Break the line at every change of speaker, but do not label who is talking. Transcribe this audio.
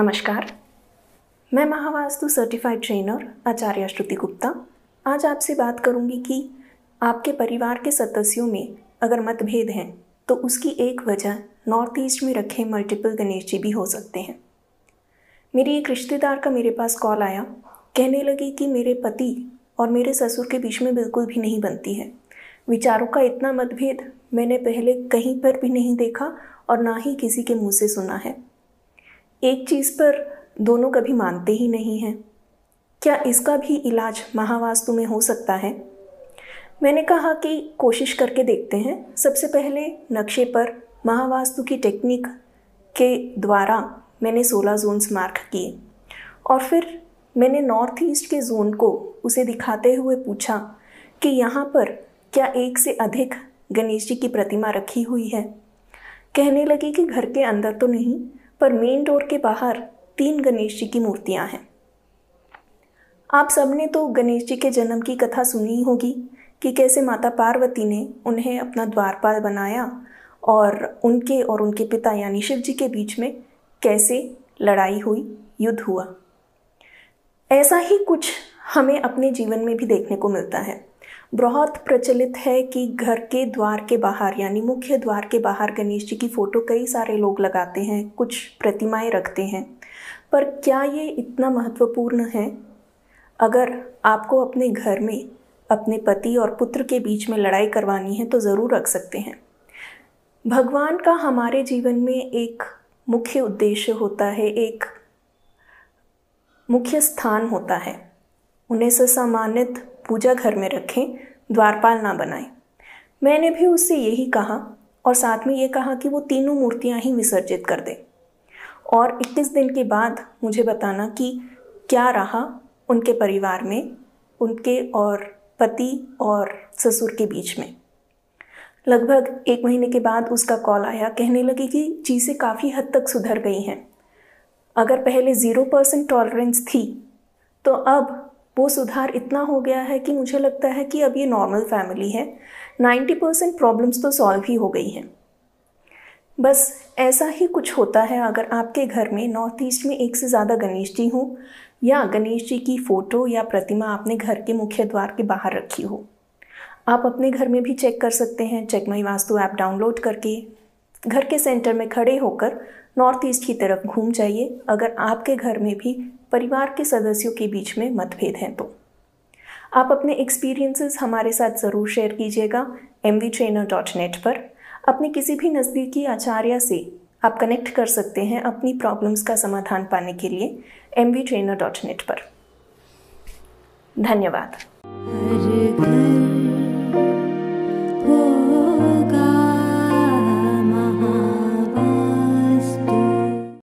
नमस्कार मैं Mahavastu certified trainer Acharya Shruti Gupta आज आपसे बात करूंगी कि आपके परिवार के सदस्यों में अगर मतभेद हैं तो उसकी एक वजह नॉर्थ ईस्ट में रखे मल्टीपल गणेश जी भी हो सकते हैं मेरी एक रिश्तेदार का मेरे पास कॉल आया कहने लगी कि मेरे पति और मेरे ससुर के बीच में बिल्कुल भी नहीं बनती है विचारों का इतना मतभेद मैंने पहले कहीं पर भी नहीं देखा और ना ही किसी के मुंह से सुना है एक चीज़ पर दोनों कभी मानते ही नहीं हैं क्या इसका भी इलाज महावास्तु में हो सकता है मैंने कहा कि कोशिश करके देखते हैं सबसे पहले नक्शे पर महावास्तु की टेक्निक के द्वारा मैंने 16 जोन्स मार्क किए और फिर मैंने नॉर्थ ईस्ट के जोन को उसे दिखाते हुए पूछा कि यहाँ पर क्या एक से अधिक गणेश जी की प्रतिमा रखी हुई है कहने लगी कि घर के अंदर तो नहीं पर मेन डोर के बाहर तीन गणेश जी की मूर्तियाँ हैं आप सबने तो गणेश जी के जन्म की कथा सुनी होगी कि कैसे माता पार्वती ने उन्हें अपना द्वारपाल बनाया और उनके और उनके पिता यानी शिव जी के बीच में कैसे लड़ाई हुई युद्ध हुआ ऐसा ही कुछ हमें अपने जीवन में भी देखने को मिलता है बहुत प्रचलित है कि घर के द्वार के बाहर यानी मुख्य द्वार के बाहर गणेश जी की फ़ोटो कई सारे लोग लगाते हैं कुछ प्रतिमाएं रखते हैं पर क्या ये इतना महत्वपूर्ण है अगर आपको अपने घर में अपने पति और पुत्र के बीच में लड़ाई करवानी है तो ज़रूर रख सकते हैं भगवान का हमारे जीवन में एक मुख्य उद्देश्य होता है एक मुख्य स्थान होता है उन्हें से सम्मानित पूजा घर में रखें द्वारपाल ना बनाएं मैंने भी उससे यही कहा और साथ में ये कहा कि वो तीनों मूर्तियाँ ही विसर्जित कर दें और 21 दिन के बाद मुझे बताना कि क्या रहा उनके परिवार में उनके और पति और ससुर के बीच में लगभग एक महीने के बाद उसका कॉल आया कहने लगे कि चीज़ें काफ़ी हद तक सुधर गई हैं अगर पहले ज़ीरो परसेंट टॉलरेंस थी तो अब वो सुधार इतना हो गया है कि मुझे लगता है कि अब ये नॉर्मल फैमिली है 90 परसेंट प्रॉब्लम्स तो सॉल्व ही हो गई हैं बस ऐसा ही कुछ होता है अगर आपके घर में नॉर्थ ईस्ट में एक से ज़्यादा गणेश जी हों या गणेश जी की फ़ोटो या प्रतिमा आपने घर के मुख्य द्वार के बाहर रखी हो आप अपने घर में भी चेक कर सकते हैं चेक मई वास्तु ऐप डाउनलोड करके घर के सेंटर में खड़े होकर नॉर्थ ईस्ट की तरफ घूम जाइए अगर आपके घर में भी परिवार के सदस्यों के बीच में मतभेद हैं तो आप अपने एक्सपीरियंसेस हमारे साथ ज़रूर शेयर कीजिएगा एम पर अपने किसी भी नज़दीकी आचार्य से आप कनेक्ट कर सकते हैं अपनी प्रॉब्लम्स का समाधान पाने के लिए एम पर धन्यवाद